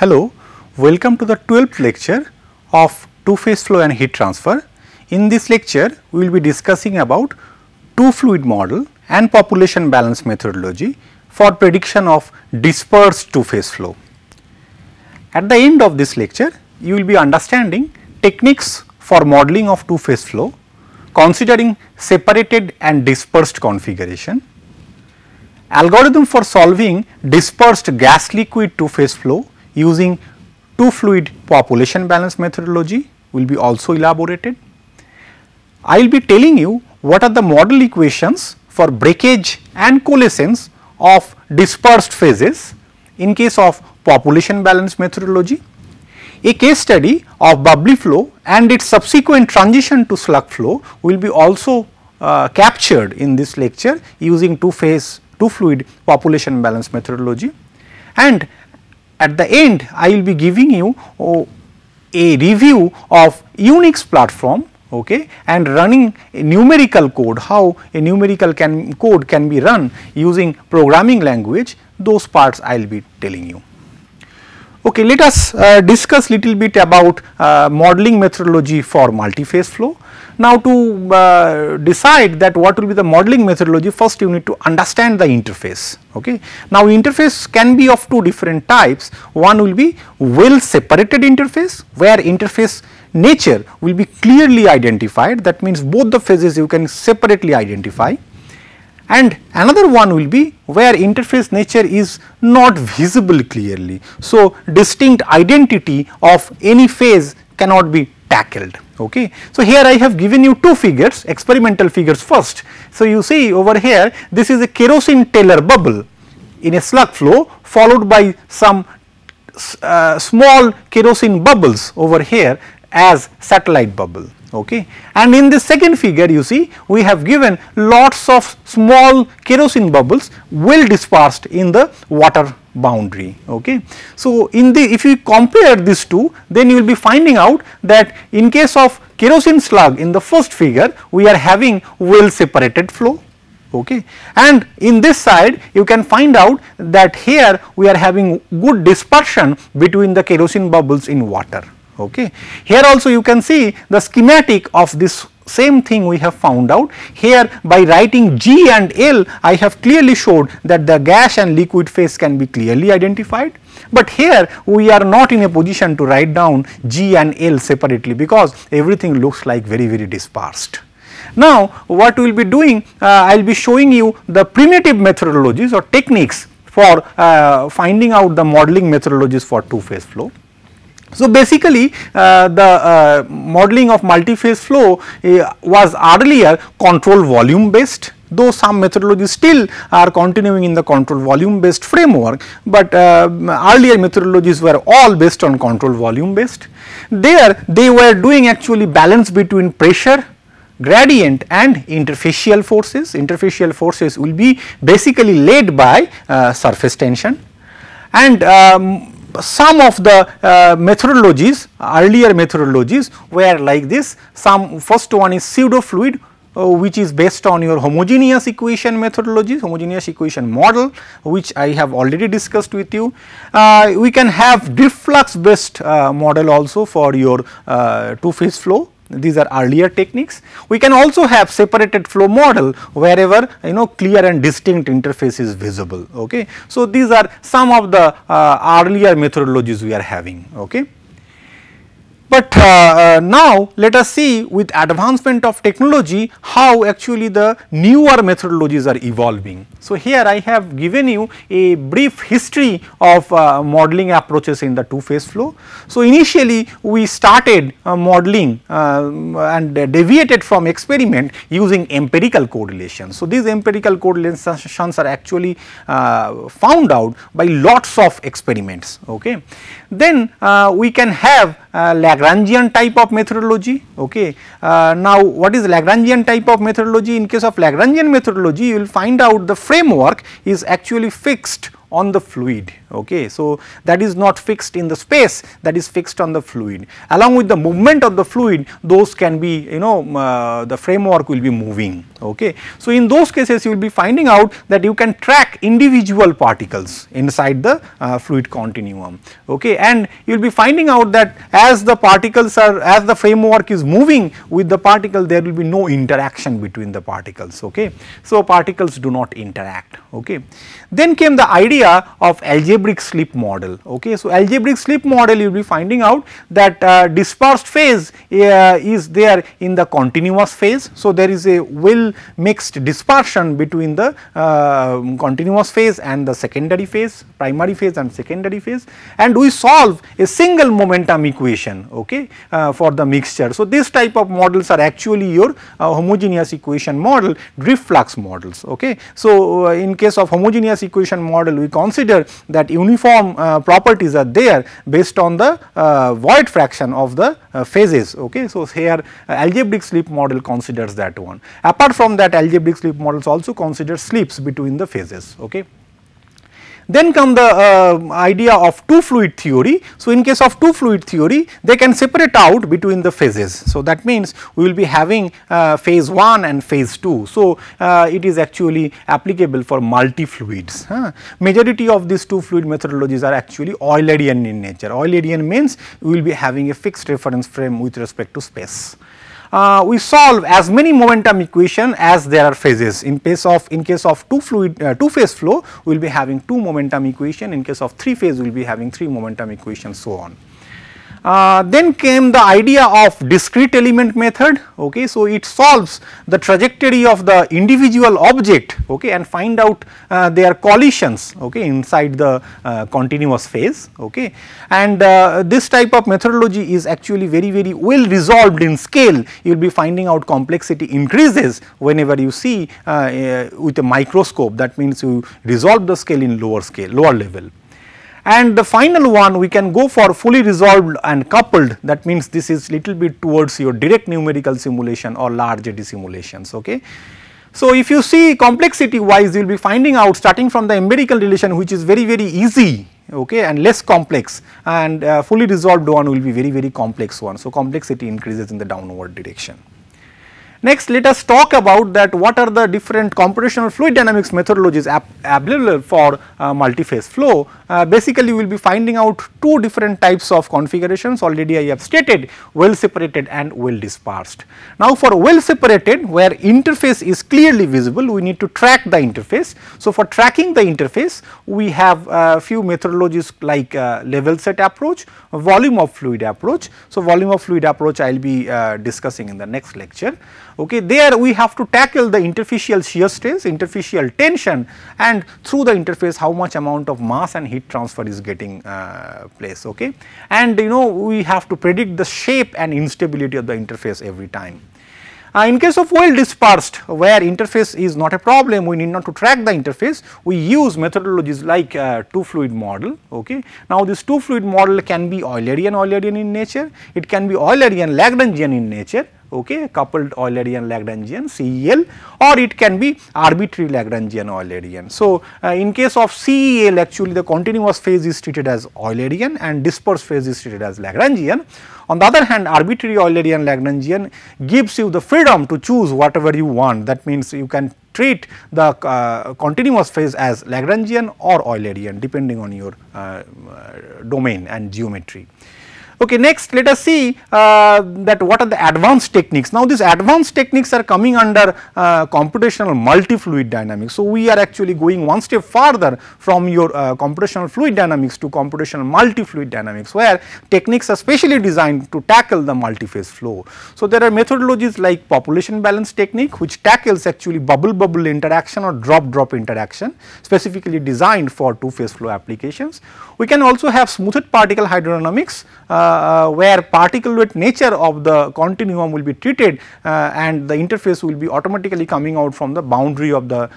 Hello, welcome to the 12th lecture of two-phase flow and heat transfer. In this lecture, we will be discussing about two-fluid model and population balance methodology for prediction of dispersed two-phase flow. At the end of this lecture, you will be understanding techniques for modeling of two-phase flow considering separated and dispersed configuration, algorithm for solving dispersed gas liquid two-phase flow using two fluid population balance methodology will be also elaborated. I will be telling you what are the model equations for breakage and coalescence of dispersed phases in case of population balance methodology. A case study of bubbly flow and its subsequent transition to slug flow will be also uh, captured in this lecture using two phase two fluid population balance methodology and at the end I will be giving you oh, a review of Unix platform okay and running numerical code how a numerical can code can be run using programming language those parts I will be telling you. Okay, let us uh, discuss little bit about uh, modeling methodology for multiphase flow. Now to uh, decide that what will be the modeling methodology first you need to understand the interface okay. Now interface can be of two different types one will be well separated interface where interface nature will be clearly identified that means both the phases you can separately identify and another one will be where interface nature is not visible clearly. So, distinct identity of any phase cannot be tackled okay. So here I have given you two figures, experimental figures first. So you see over here this is a kerosene Taylor bubble in a slug flow followed by some uh, small kerosene bubbles over here as satellite bubble okay. And in the second figure you see we have given lots of small kerosene bubbles well dispersed in the water boundary okay. So, in the if you compare these two then you will be finding out that in case of kerosene slug in the first figure we are having well separated flow okay and in this side you can find out that here we are having good dispersion between the kerosene bubbles in water okay. Here also you can see the schematic of this same thing we have found out here by writing G and L I have clearly showed that the gas and liquid phase can be clearly identified but here we are not in a position to write down G and L separately because everything looks like very very dispersed. Now what we will be doing uh, I will be showing you the primitive methodologies or techniques for uh, finding out the modeling methodologies for two phase flow. So, basically uh, the uh, modeling of multi-phase flow uh, was earlier control volume based though some methodologies still are continuing in the control volume based framework, but uh, earlier methodologies were all based on control volume based. There they were doing actually balance between pressure gradient and interfacial forces, interfacial forces will be basically led by uh, surface tension and um, some of the uh, methodologies, earlier methodologies were like this. Some first one is pseudo fluid uh, which is based on your homogeneous equation methodology, homogeneous equation model which I have already discussed with you. Uh, we can have diff flux based uh, model also for your uh, two phase flow these are earlier techniques. We can also have separated flow model wherever you know clear and distinct interface is visible. Okay. So, these are some of the uh, earlier methodologies we are having. Okay. But uh, uh, now let us see with advancement of technology how actually the newer methodologies are evolving. So, here I have given you a brief history of uh, modeling approaches in the two phase flow. So, initially we started uh, modeling um, and deviated from experiment using empirical correlations. So, these empirical correlations are actually uh, found out by lots of experiments. Okay. Then uh, we can have uh, Lagrangian type of methodology. Okay. Uh, now, what is Lagrangian type of methodology? In case of Lagrangian methodology, you will find out the framework is actually fixed on the fluid okay. So, that is not fixed in the space that is fixed on the fluid along with the movement of the fluid those can be you know uh, the framework will be moving okay. So, in those cases you will be finding out that you can track individual particles inside the uh, fluid continuum okay and you will be finding out that as the particles are as the framework is moving with the particle there will be no interaction between the particles okay. So, particles do not interact okay. Then came the idea idea of algebraic slip model. Okay. So, algebraic slip model you will be finding out that uh, dispersed phase uh, is there in the continuous phase. So, there is a well mixed dispersion between the uh, continuous phase and the secondary phase, primary phase and secondary phase and we solve a single momentum equation okay, uh, for the mixture. So, this type of models are actually your uh, homogeneous equation model drift flux models. Okay. So, uh, in case of homogeneous equation model we consider that uniform uh, properties are there based on the uh, void fraction of the uh, phases. Okay. So, here algebraic sleep model considers that one. Apart from that algebraic sleep models also consider sleeps between the phases. Okay. Then come the uh, idea of two fluid theory. So, in case of two fluid theory they can separate out between the phases. So, that means we will be having uh, phase 1 and phase 2. So, uh, it is actually applicable for multi fluids. Huh? Majority of these two fluid methodologies are actually Eulerian in nature. Eulerian means we will be having a fixed reference frame with respect to space uh, we solve as many momentum equation as there are phases. In case of in case of two fluid uh, two phase flow, we will be having two momentum equation. In case of three phase, we will be having three momentum equation, so on. Uh, then came the idea of discrete element method okay so it solves the trajectory of the individual object okay and find out uh, their collisions okay inside the uh, continuous phase okay and uh, this type of methodology is actually very very well resolved in scale you will be finding out complexity increases whenever you see uh, uh, with a microscope that means you resolve the scale in lower scale lower level. And the final one we can go for fully resolved and coupled that means this is little bit towards your direct numerical simulation or large AD simulations okay. So, if you see complexity wise you will be finding out starting from the empirical relation which is very very easy okay and less complex and uh, fully resolved one will be very very complex one. So, complexity increases in the downward direction. Next let us talk about that what are the different computational fluid dynamics methodologies available for uh, multiphase flow uh, basically we will be finding out two different types of configurations already I have stated well separated and well dispersed. Now for well separated where interface is clearly visible we need to track the interface. So for tracking the interface we have few methodologies like uh, level set approach, volume of fluid approach. So volume of fluid approach I will be uh, discussing in the next lecture. Okay, there we have to tackle the interfacial shear stress, interfacial tension and through the interface how much amount of mass and heat heat transfer is getting uh, place okay and you know we have to predict the shape and instability of the interface every time uh, in case of well dispersed where interface is not a problem we need not to track the interface we use methodologies like uh, two fluid model okay. Now this two fluid model can be Eulerian Eulerian in nature it can be Eulerian Lagrangian in nature okay, coupled Eulerian Lagrangian CEL or it can be arbitrary Lagrangian Eulerian. So, uh, in case of CEL actually the continuous phase is treated as Eulerian and dispersed phase is treated as Lagrangian. On the other hand arbitrary Eulerian Lagrangian gives you the freedom to choose whatever you want that means you can treat the uh, continuous phase as Lagrangian or Eulerian depending on your uh, domain and geometry. Okay, next let us see uh, that what are the advanced techniques. Now these advanced techniques are coming under uh, computational multi-fluid dynamics. So we are actually going one step farther from your uh, computational fluid dynamics to computational multi-fluid dynamics where techniques are specially designed to tackle the multi-phase flow. So there are methodologies like population balance technique which tackles actually bubble bubble interaction or drop drop interaction specifically designed for two phase flow applications. We can also have smoothed particle hydrodynamics uh, uh, where particulate nature of the continuum will be treated uh, and the interface will be automatically coming out from the boundary of the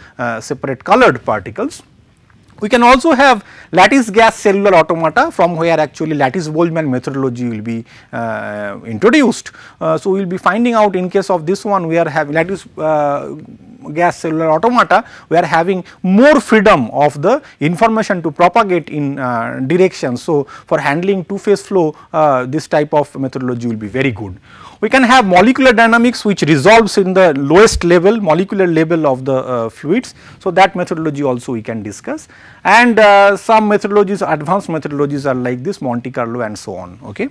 separate colored particles. We can also have lattice gas cellular automata from where actually lattice Boltzmann methodology will be uh, introduced. Uh, so, we will be finding out in case of this one we are having lattice uh, gas cellular automata we are having more freedom of the information to propagate in uh, direction. So, for handling two phase flow uh, this type of methodology will be very good. We can have molecular dynamics which resolves in the lowest level molecular level of the uh, fluids. So, that methodology also we can discuss and uh, some methodologies advanced methodologies are like this Monte Carlo and so on. Okay.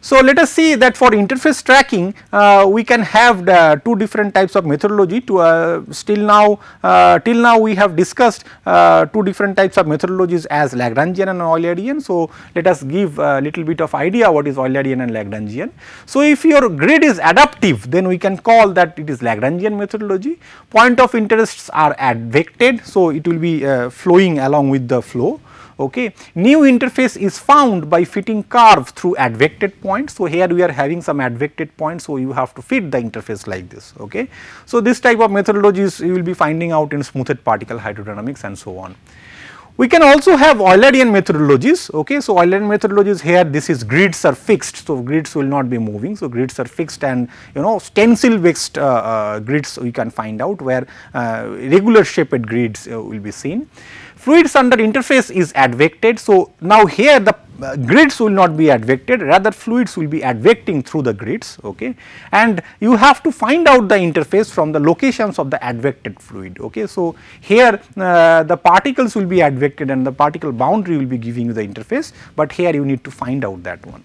So, let us see that for interface tracking uh, we can have two different types of methodology to uh, still now uh, till now we have discussed uh, two different types of methodologies as Lagrangian and Eulerian. So, let us give a little bit of idea what is Eulerian and Lagrangian. So, if your grid is adaptive then we can call that it is Lagrangian methodology point of interests are advected. So, it will be uh, flowing along with the flow Okay. New interface is found by fitting curve through advected points. So, here we are having some advected points. So, you have to fit the interface like this. Okay. So, this type of methodologies you will be finding out in smoothed particle hydrodynamics and so on. We can also have Eulerian methodologies, okay. So, Eulerian methodologies here this is grids are fixed. So, grids will not be moving. So, grids are fixed and you know stencil based uh, uh, grids we can find out where uh, regular shaped grids uh, will be seen fluids under interface is advected. So, now here the uh, grids will not be advected rather fluids will be advecting through the grids okay and you have to find out the interface from the locations of the advected fluid okay so here uh, the particles will be advected and the particle boundary will be giving you the interface but here you need to find out that one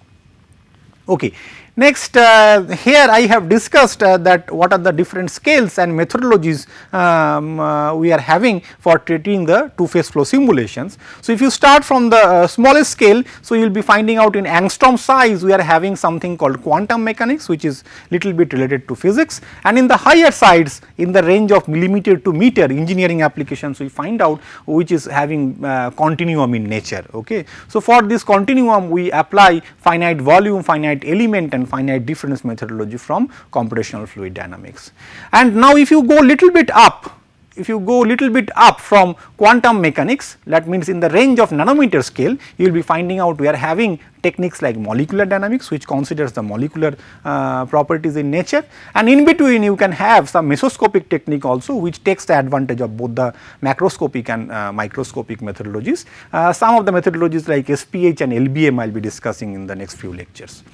okay Next uh, here I have discussed uh, that what are the different scales and methodologies um, uh, we are having for treating the two phase flow simulations. So, if you start from the uh, smallest scale, so you will be finding out in angstrom size we are having something called quantum mechanics which is little bit related to physics and in the higher sides in the range of millimeter to meter engineering applications we find out which is having uh, continuum in nature. Okay. So, for this continuum we apply finite volume, finite element and finite difference methodology from computational fluid dynamics. And now if you go little bit up, if you go little bit up from quantum mechanics that means in the range of nanometer scale you will be finding out we are having techniques like molecular dynamics which considers the molecular uh, properties in nature and in between you can have some mesoscopic technique also which takes the advantage of both the macroscopic and uh, microscopic methodologies. Uh, some of the methodologies like SPH and LBM I will be discussing in the next few lectures.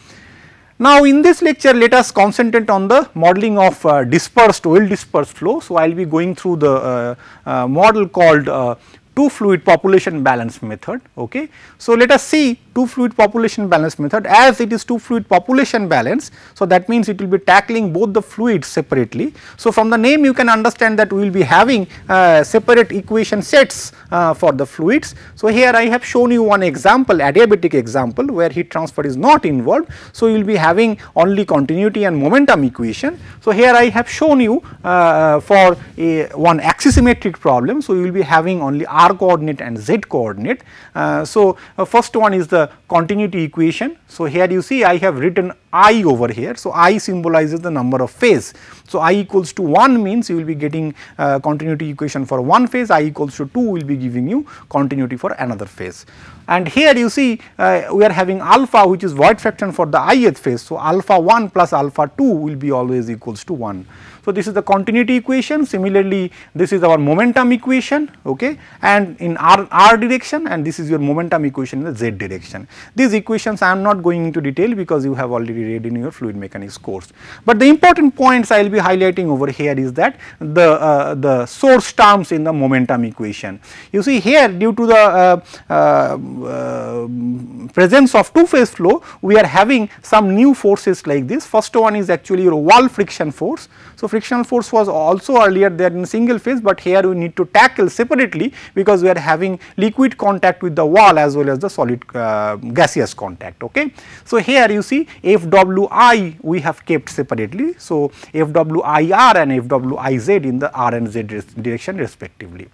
Now, in this lecture let us concentrate on the modeling of uh, dispersed oil dispersed flow. So, I will be going through the uh, uh, model called uh, two fluid population balance method okay. So, let us see two fluid population balance method as it is two fluid population balance. So, that means it will be tackling both the fluids separately. So, from the name you can understand that we will be having uh, separate equation sets uh, for the fluids. So, here I have shown you one example adiabatic example where heat transfer is not involved. So, you will be having only continuity and momentum equation. So, here I have shown you uh, for a one axisymmetric problem. So, you will be having only r coordinate and z coordinate. Uh, so, uh, first one is the continuity equation. So, here you see I have written i over here. So, i symbolizes the number of phase. So, i equals to 1 means you will be getting uh, continuity equation for one phase, i equals to 2 will be giving you continuity for another phase. And here you see uh, we are having alpha which is void fraction for the ith phase. So, alpha 1 plus alpha 2 will be always equals to 1. So, this is the continuity equation similarly this is our momentum equation okay and in r, r direction and this is your momentum equation in the z direction. These equations I am not going into detail because you have already read in your fluid mechanics course. But the important points I will be highlighting over here is that the, uh, the source terms in the momentum equation. You see here due to the uh, uh, presence of two phase flow we are having some new forces like this first one is actually your wall friction force. So, friction frictional force was also earlier there in single phase, but here we need to tackle separately because we are having liquid contact with the wall as well as the solid uh, gaseous contact. Okay. So, here you see FWI we have kept separately. So, FWIR and FWIZ in the R and Z direction respectively.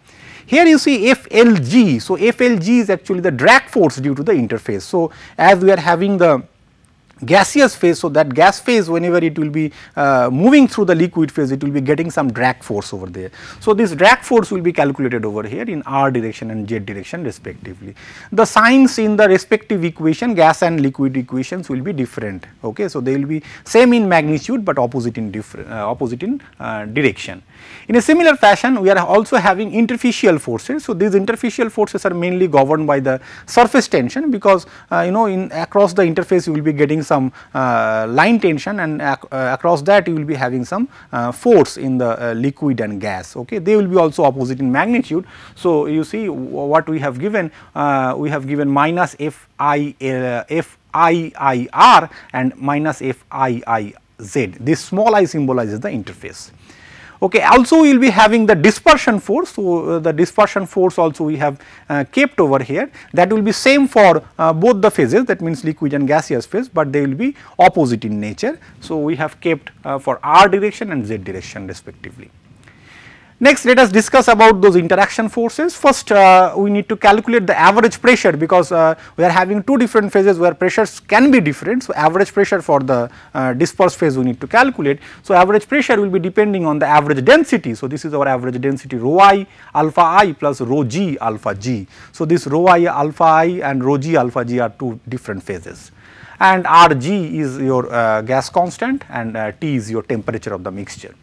Here you see FLG, so FLG is actually the drag force due to the interface. So, as we are having the gaseous phase. So, that gas phase whenever it will be uh, moving through the liquid phase it will be getting some drag force over there. So, this drag force will be calculated over here in r direction and z direction respectively. The signs in the respective equation gas and liquid equations will be different. Okay. So, they will be same in magnitude, but opposite in different uh, opposite in uh, direction. In a similar fashion, we are also having interfacial forces. So, these interfacial forces are mainly governed by the surface tension because uh, you know in across the interface you will be getting some uh, line tension and ac uh, across that you will be having some uh, force in the uh, liquid and gas. Okay, They will be also opposite in magnitude. So, you see what we have given, uh, we have given minus F I I R and minus F I I Z. This small i symbolizes the interface. Okay, also we will be having the dispersion force, so uh, the dispersion force also we have uh, kept over here that will be same for uh, both the phases that means liquid and gaseous phase, but they will be opposite in nature. So, we have kept uh, for r direction and z direction respectively. Next let us discuss about those interaction forces. First uh, we need to calculate the average pressure because uh, we are having two different phases where pressures can be different. So, average pressure for the uh, dispersed phase we need to calculate. So, average pressure will be depending on the average density. So, this is our average density rho i alpha i plus rho g alpha g. So, this rho i alpha i and rho g alpha g are two different phases and Rg is your uh, gas constant and uh, T is your temperature of the mixture.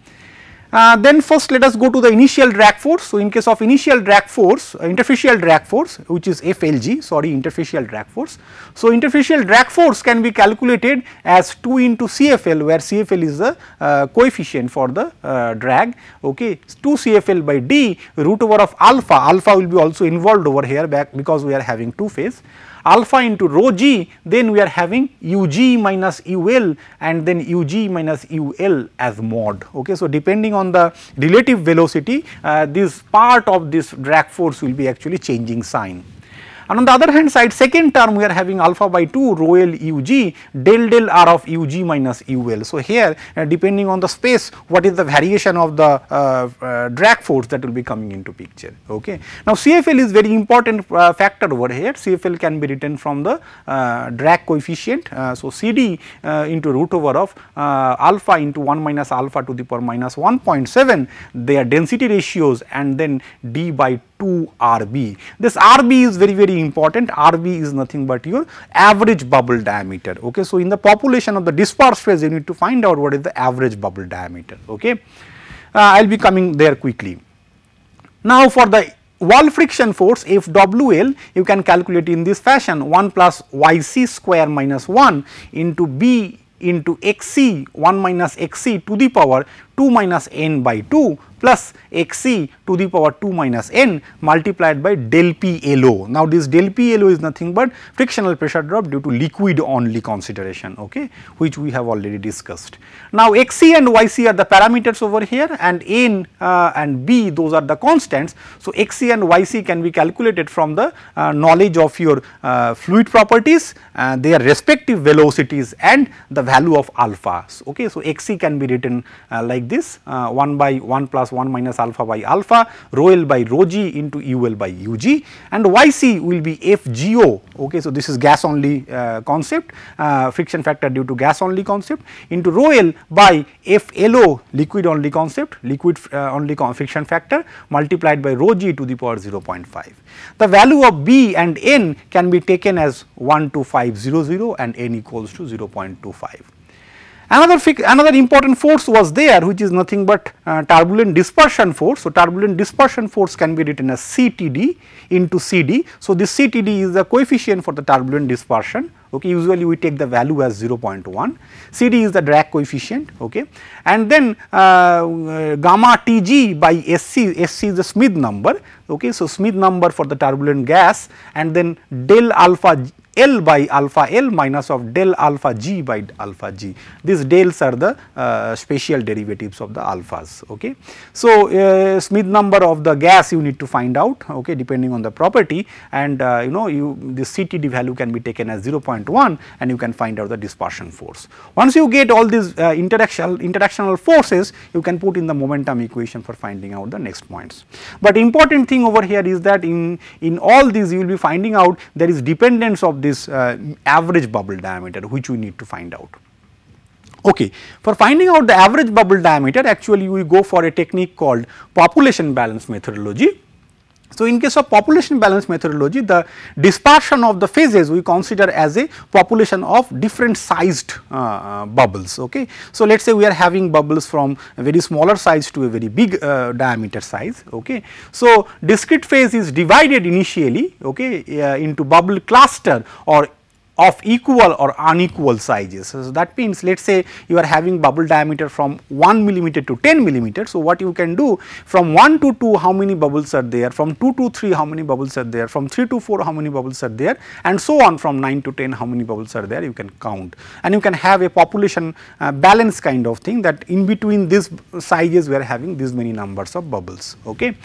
Uh, then first let us go to the initial drag force. So, in case of initial drag force, uh, interfacial drag force which is FLG sorry interfacial drag force. So, interfacial drag force can be calculated as 2 into CFL where CFL is the uh, coefficient for the uh, drag okay 2 CFL by D root over of alpha, alpha will be also involved over here back because we are having 2 phase alpha into rho g then we are having ug minus ul and then ug minus ul as mod. Okay. So, depending on the relative velocity uh, this part of this drag force will be actually changing sign. And on the other hand side second term we are having alpha by 2 rho L u g del del r of u g minus u l. So, here uh, depending on the space what is the variation of the uh, uh, drag force that will be coming into picture. Okay. Now, CFL is very important uh, factor over here CFL can be written from the uh, drag coefficient. Uh, so, CD into root over of alpha into 1 minus alpha to the power minus 1.7 their density ratios and then d by 2 RB. This RB is very very important. RB is nothing but your average bubble diameter. Okay, so in the population of the dispersed phase, you need to find out what is the average bubble diameter. Okay, uh, I'll be coming there quickly. Now for the wall friction force FWL you can calculate in this fashion 1 plus yc square minus 1 into b into xc 1 minus xc to the power 2 minus n by 2 plus xc to the power 2 minus n multiplied by del p LO. Now, this del p LO is nothing but frictional pressure drop due to liquid only consideration okay, which we have already discussed. Now, xc and yc are the parameters over here and n uh, and b those are the constants. So, xc and yc can be calculated from the uh, knowledge of your uh, fluid properties, uh, their respective velocities and the value of alphas. Okay. So, xc can be written uh, like like this uh, 1 by 1 plus 1 minus alpha by alpha rho L by rho G into U L by U G and Y C will be F G O okay. So, this is gas only uh, concept uh, friction factor due to gas only concept into rho L by F L O liquid only concept liquid only friction factor multiplied by rho G to the power 0.5. The value of B and N can be taken as 1 to 12500 and N equals to 0.25. Another, another important force was there which is nothing but uh, turbulent dispersion force. So, turbulent dispersion force can be written as CTD into CD. So, this CTD is the coefficient for the turbulent dispersion okay usually we take the value as 0.1 cd is the drag coefficient okay and then uh, gamma tg by sc sc is the smith number okay so smith number for the turbulent gas and then del alpha L by alpha L minus of del alpha G by alpha G. These dels are the uh, spatial derivatives of the alphas. Okay. So, uh, Smith number of the gas you need to find out okay, depending on the property and uh, you know you the CTD value can be taken as 0.1 and you can find out the dispersion force. Once you get all these uh, interactional, interactional forces you can put in the momentum equation for finding out the next points. But important thing over here is that in, in all these you will be finding out there is dependence of this uh, average bubble diameter which we need to find out. Okay. For finding out the average bubble diameter actually we go for a technique called population balance methodology so, in case of population balance methodology, the dispersion of the phases we consider as a population of different sized uh, uh bubbles. Okay. So, let us say we are having bubbles from a very smaller size to a very big uh, diameter size. Okay. So, discrete phase is divided initially okay, uh, into bubble cluster or of equal or unequal sizes. So, that means let us say you are having bubble diameter from 1 millimeter to 10 millimeter. So, what you can do from 1 to 2 how many bubbles are there, from 2 to 3 how many bubbles are there, from 3 to 4 how many bubbles are there and so on from 9 to 10 how many bubbles are there you can count. And you can have a population uh, balance kind of thing that in between these sizes we are having these many numbers of bubbles. Okay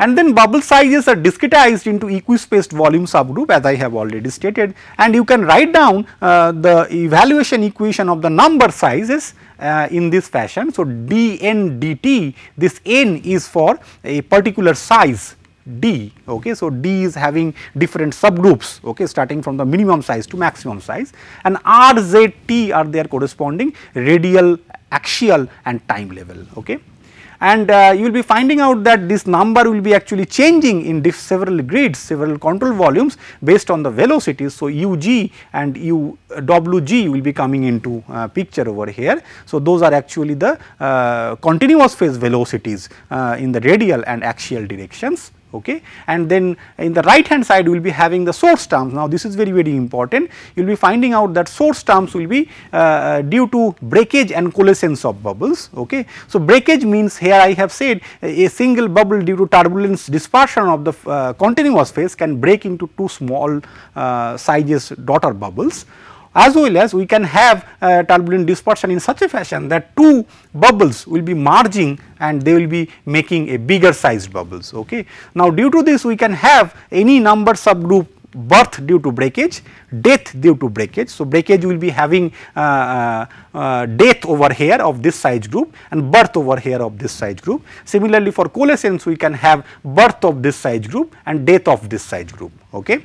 and then bubble sizes are discretized into equispaced volume subgroup as I have already stated and you can write down uh, the evaluation equation of the number sizes uh, in this fashion. So, d n d t. this n is for a particular size d okay so d is having different subgroups okay starting from the minimum size to maximum size and r z t are their corresponding radial axial and time level okay and uh, you will be finding out that this number will be actually changing in several grids, several control volumes based on the velocities. So, UG and UWG will be coming into uh, picture over here. So, those are actually the uh, continuous phase velocities uh, in the radial and axial directions okay. And then in the right hand side we will be having the source terms. Now this is very very important. You will be finding out that source terms will be uh, uh, due to breakage and coalescence of bubbles, okay. So breakage means here I have said a single bubble due to turbulence dispersion of the uh, continuous phase can break into two small uh, sizes daughter bubbles as well as we can have uh, turbulent dispersion in such a fashion that two bubbles will be merging and they will be making a bigger sized bubbles okay. Now due to this we can have any number subgroup birth due to breakage, death due to breakage. So, breakage will be having uh, uh, uh death over here of this size group and birth over here of this size group. Similarly, for coalescence we can have birth of this size group and death of this size group. Okay.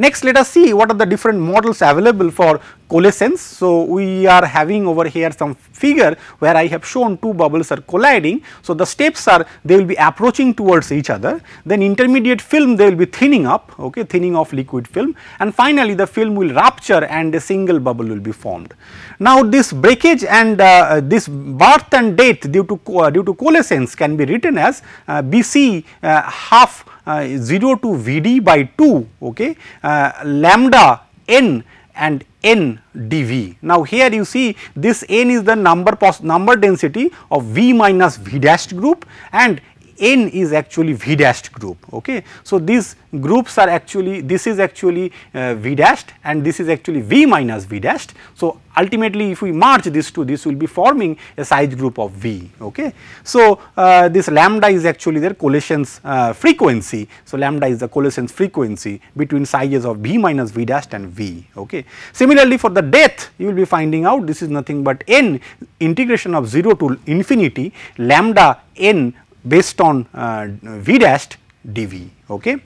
Next let us see what are the different models available for coalescence. So, we are having over here some figure where I have shown two bubbles are colliding. So, the steps are they will be approaching towards each other then intermediate film they will be thinning up okay thinning of liquid film and finally, the film will rupture and a single bubble will be formed. Now, this breakage and uh, this birth and death due to uh, due to coalescence can be written as uh, BC uh, half uh, 0 to VD by 2 okay uh, lambda n and n dv. Now, here you see this n is the number number density of v minus v dash group and n is actually v dashed group. Okay. So, these groups are actually this is actually uh, v dashed and this is actually v minus v dashed. So, ultimately if we merge these two this will be forming a size group of v. Okay. So, uh, this lambda is actually their collisions uh, frequency. So, lambda is the collisions frequency between sizes of v minus v dashed and v. Okay. Similarly, for the depth you will be finding out this is nothing but n integration of 0 to infinity lambda n based on uh, v dashed dv okay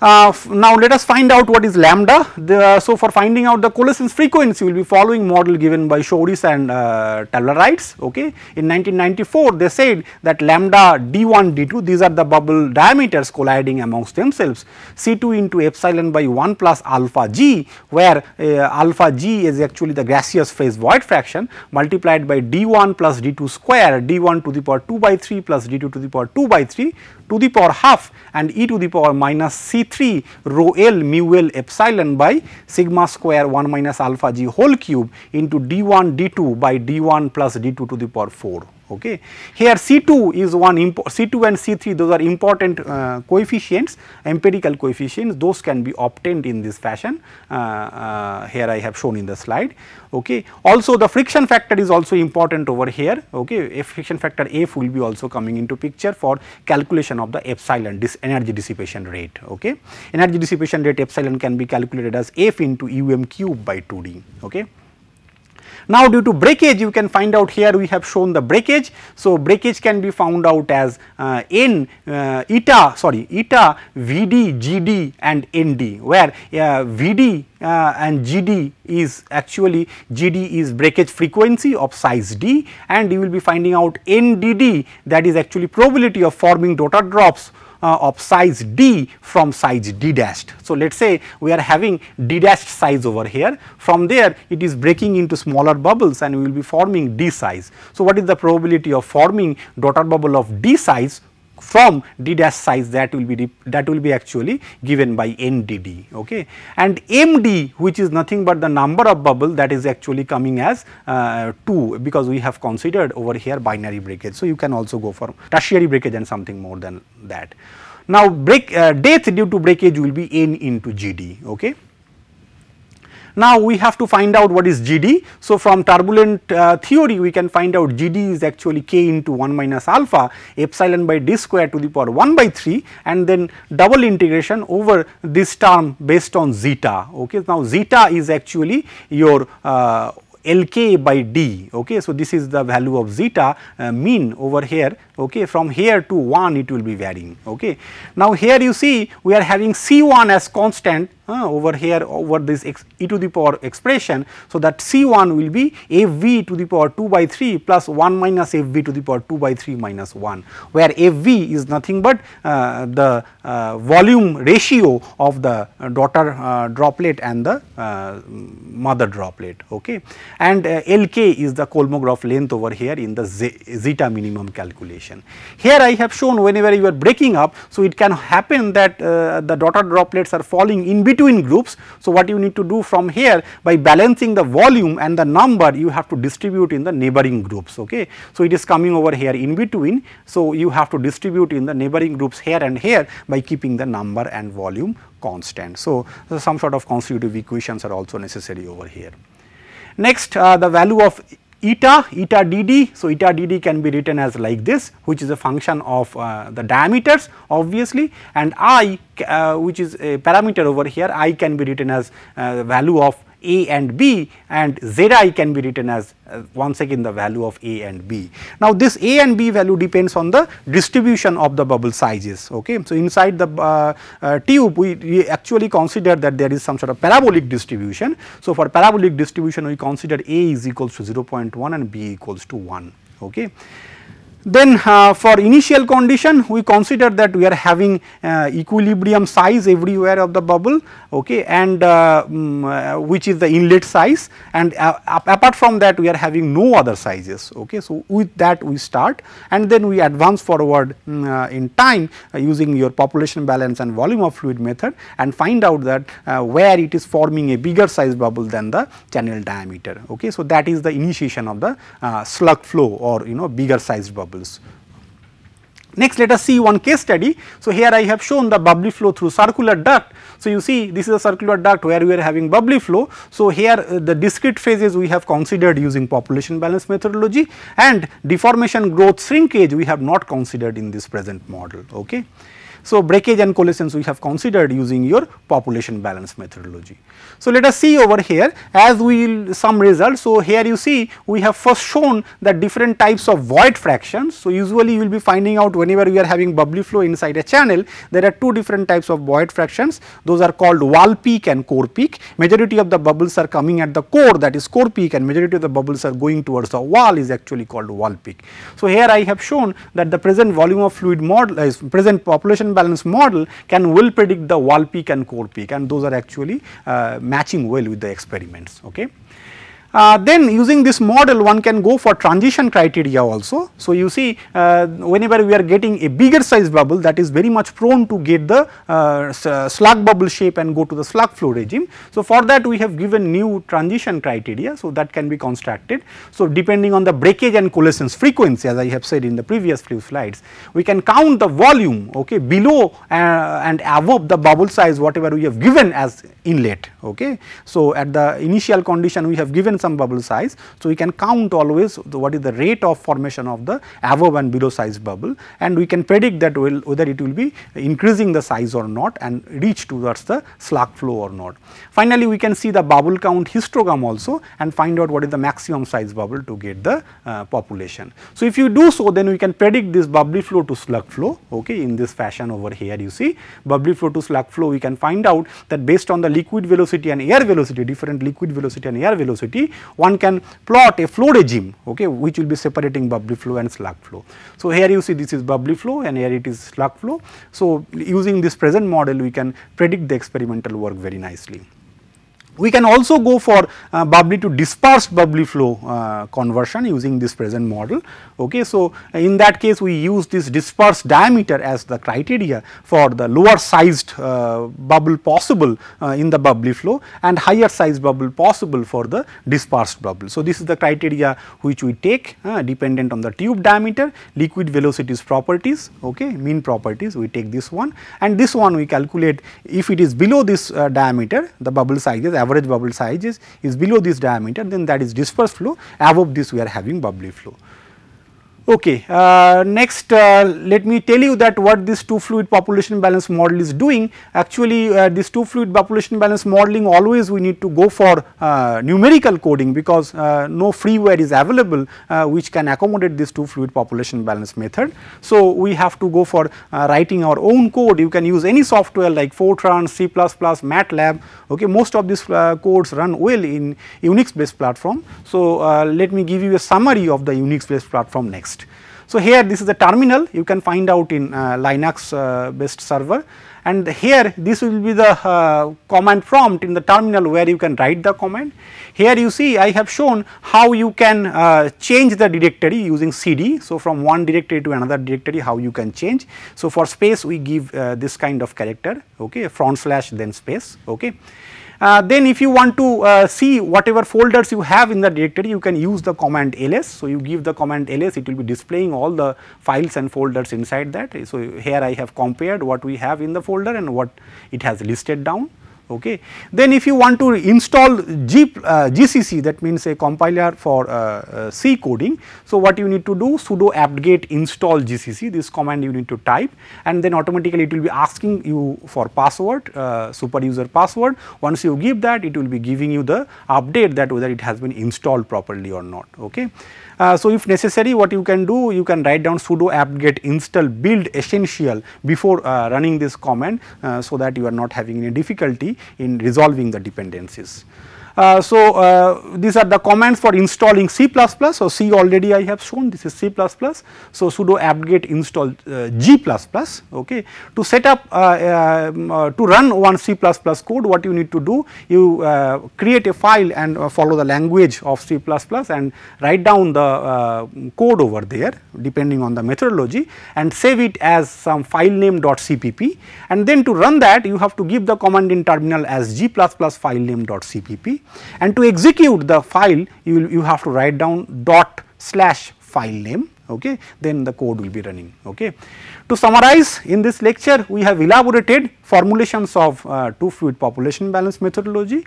uh, now let us find out what is lambda. The, uh, so for finding out the coalescence frequency, we will be following model given by Shoris and uh, Tellerites. Okay, in 1994 they said that lambda d1, d2. These are the bubble diameters colliding amongst themselves. C2 into epsilon by 1 plus alpha g, where uh, alpha g is actually the gaseous phase void fraction multiplied by d1 plus d2 square, d1 to the power 2 by 3 plus d2 to the power 2 by 3, to the power half and e to the power minus c 3 rho l mu l epsilon by sigma square 1 minus alpha g whole cube into d 1 d 2 by d 1 plus d 2 to the power 4 okay. Here C2 is one C2 and C3 those are important uh, coefficients empirical coefficients those can be obtained in this fashion uh, uh, here I have shown in the slide okay. Also the friction factor is also important over here okay a friction factor F will be also coming into picture for calculation of the epsilon this energy dissipation rate okay. Energy dissipation rate epsilon can be calculated as F into um cube by 2d okay. Now due to breakage you can find out here we have shown the breakage. So breakage can be found out as uh, n uh, eta sorry eta Vd, Gd and Nd where uh, Vd uh, and Gd is actually Gd is breakage frequency of size d and you will be finding out NDD that is actually probability of forming daughter drops uh, of size d from size d dashed. So, let us say we are having d dashed size over here from there it is breaking into smaller bubbles and we will be forming d size. So, what is the probability of forming daughter bubble of d size from d dash size that will be that will be actually given by NDD okay. and MD which is nothing but the number of bubble that is actually coming as uh, 2 because we have considered over here binary breakage. So, you can also go for tertiary breakage and something more than that. Now, break, uh, death due to breakage will be n into GD okay. Now we have to find out what is GD. So from turbulent uh, theory we can find out GD is actually k into 1 minus alpha epsilon by d square to the power 1 by 3 and then double integration over this term based on zeta. Okay. Now zeta is actually your uh, Lk by d. Okay. So, this is the value of zeta uh, mean over here okay. from here to 1 it will be varying. Okay. Now, here you see we are having C1 as constant uh, over here over this e to the power expression. So, that C 1 will be f v to the power 2 by 3 plus 1 minus f v to the power 2 by 3 minus 1, where f v is nothing but uh, the uh, volume ratio of the daughter uh, droplet and the uh, mother droplet. Okay. And uh, L k is the Kolmogorov length over here in the zeta minimum calculation. Here I have shown whenever you are breaking up, so it can happen that the daughter droplets are falling in between between groups. So, what you need to do from here by balancing the volume and the number you have to distribute in the neighboring groups. Okay. So, it is coming over here in between. So, you have to distribute in the neighboring groups here and here by keeping the number and volume constant. So, some sort of constitutive equations are also necessary over here. Next uh, the value of eta, eta dd. So, eta dd can be written as like this which is a function of uh, the diameters obviously and i uh, which is a parameter over here i can be written as uh, value of a and B and Z i can be written as uh, once again the value of A and B. Now, this A and B value depends on the distribution of the bubble sizes. Okay? So, inside the uh, uh, tube we, we, actually consider that there is some sort of parabolic distribution. So, for parabolic distribution we consider A is equals to 0.1 and B equals to 1. Okay? Then uh, for initial condition we consider that we are having uh, equilibrium size everywhere of the bubble okay and uh, um, which is the inlet size and uh, apart from that we are having no other sizes okay. So with that we start and then we advance forward um, in time using your population balance and volume of fluid method and find out that where it is forming a bigger size bubble than the channel diameter okay. So that is the initiation of the slug flow or you know bigger sized bubble. Next let us see one case study. So, here I have shown the bubbly flow through circular duct. So, you see this is a circular duct where we are having bubbly flow. So, here uh, the discrete phases we have considered using population balance methodology and deformation growth shrinkage we have not considered in this present model. Okay. So, breakage and collisions we have considered using your population balance methodology. So, let us see over here as we will some results. So, here you see we have first shown the different types of void fractions. So, usually you will be finding out whenever we are having bubbly flow inside a channel there are two different types of void fractions those are called wall peak and core peak. Majority of the bubbles are coming at the core that is core peak and majority of the bubbles are going towards the wall is actually called wall peak. So, here I have shown that the present volume of fluid model is uh, present population balance model can well predict the wall peak and core peak and those are actually uh, matching well with the experiments. Okay. Uh, then using this model one can go for transition criteria also. So, you see uh, whenever we are getting a bigger size bubble that is very much prone to get the uh, uh, slug bubble shape and go to the slug flow regime. So, for that we have given new transition criteria. So, that can be constructed. So, depending on the breakage and coalescence frequency as I have said in the previous few slides, we can count the volume okay, below uh, and above the bubble size whatever we have given as inlet okay. So, at the initial condition we have given some bubble size. So, we can count always the, what is the rate of formation of the above and below size bubble and we can predict that will, whether it will be increasing the size or not and reach towards the slug flow or not. Finally, we can see the bubble count histogram also and find out what is the maximum size bubble to get the uh, population. So, if you do so then we can predict this bubbly flow to slug flow okay in this fashion over here you see bubbly flow to slug flow we can find out that based on the liquid velocity and air velocity, different liquid velocity and air velocity, one can plot a flow regime okay, which will be separating bubbly flow and slug flow. So, here you see this is bubbly flow and here it is slug flow. So, using this present model we can predict the experimental work very nicely. We can also go for uh, bubbly to dispersed bubbly flow uh, conversion using this present model. Okay. So, in that case we use this dispersed diameter as the criteria for the lower sized uh, bubble possible uh, in the bubbly flow and higher sized bubble possible for the dispersed bubble. So, this is the criteria which we take uh, dependent on the tube diameter, liquid velocities properties, okay, mean properties we take this one and this one we calculate if it is below this uh, diameter the bubble size is average bubble size is, is below this diameter then that is dispersed flow above this we are having bubbly flow. Okay, uh, next uh, let me tell you that what this two fluid population balance model is doing. Actually, uh, this two fluid population balance modeling always we need to go for uh, numerical coding because uh, no freeware is available uh, which can accommodate this two fluid population balance method. So, we have to go for writing our own code. You can use any software like Fortran, C++, MATLAB. Okay, most of these codes run well in Unix based platform. So, let me give you a summary of the Unix based platform next. So, here this is a terminal you can find out in uh, Linux uh, based server and here this will be the uh, command prompt in the terminal where you can write the command. Here you see I have shown how you can uh, change the directory using cd. So, from one directory to another directory how you can change. So, for space we give uh, this kind of character okay front slash then space okay. Uh, then if you want to uh, see whatever folders you have in the directory you can use the command ls. So, you give the command ls it will be displaying all the files and folders inside that. So, here I have compared what we have in the folder and what it has listed down okay. Then if you want to install G, uh, GCC that means a compiler for uh, uh, C coding. So, what you need to do sudo apt-get install GCC this command you need to type and then automatically it will be asking you for password uh, super user password. Once you give that it will be giving you the update that whether it has been installed properly or not. Okay. Uh, so, if necessary what you can do you can write down sudo apt-get install build essential before uh, running this command so that you are not having any difficulty in resolving the dependencies. Uh, so, uh, these are the commands for installing C++. So, C already I have shown this is C++. So, sudo apt-get install uh, G++ okay. to set up um, to run one C++ code what you need to do you create a file and follow the language of C++ and write down the code over there depending on the methodology and save it as some file name dot cpp and then to run that you have to give the command in terminal as g++ file name dot cpp and to execute the file you will you have to write down dot slash file name okay then the code will be running okay to summarize in this lecture we have elaborated formulations of uh, two fluid population balance methodology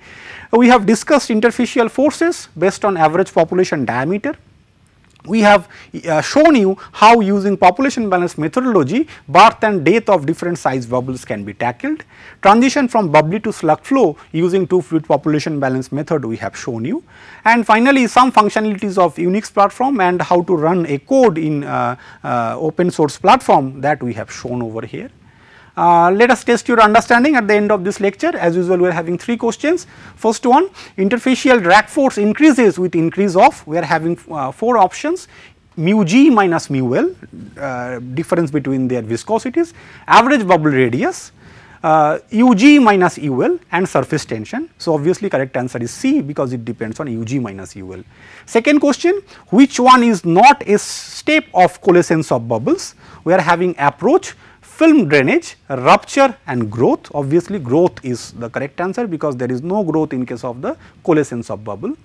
we have discussed interfacial forces based on average population diameter we have uh, shown you how using population balance methodology birth and death of different size bubbles can be tackled. Transition from bubbly to slug flow using two fluid population balance method we have shown you. And finally, some functionalities of Unix platform and how to run a code in uh, uh, open source platform that we have shown over here. Uh, let us test your understanding at the end of this lecture as usual we are having three questions. First one interfacial drag force increases with increase of we are having uh, four options mu g minus mu l uh, difference between their viscosities, average bubble radius, uh, UG minus UL and surface tension. So, obviously correct answer is C because it depends on UG minus UL. Second question which one is not a step of coalescence of bubbles we are having approach film drainage, rupture and growth. Obviously, growth is the correct answer because there is no growth in case of the coalescence of bubble.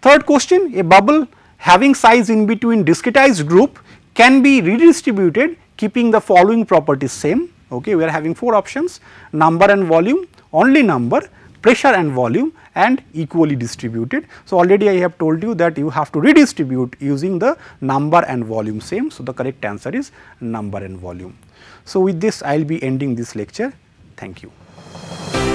Third question, a bubble having size in between discretized group can be redistributed keeping the following properties same. Okay, we are having four options, number and volume, only number, pressure and volume and equally distributed. So, already I have told you that you have to redistribute using the number and volume same. So, the correct answer is number and volume. So, with this I will be ending this lecture. Thank you.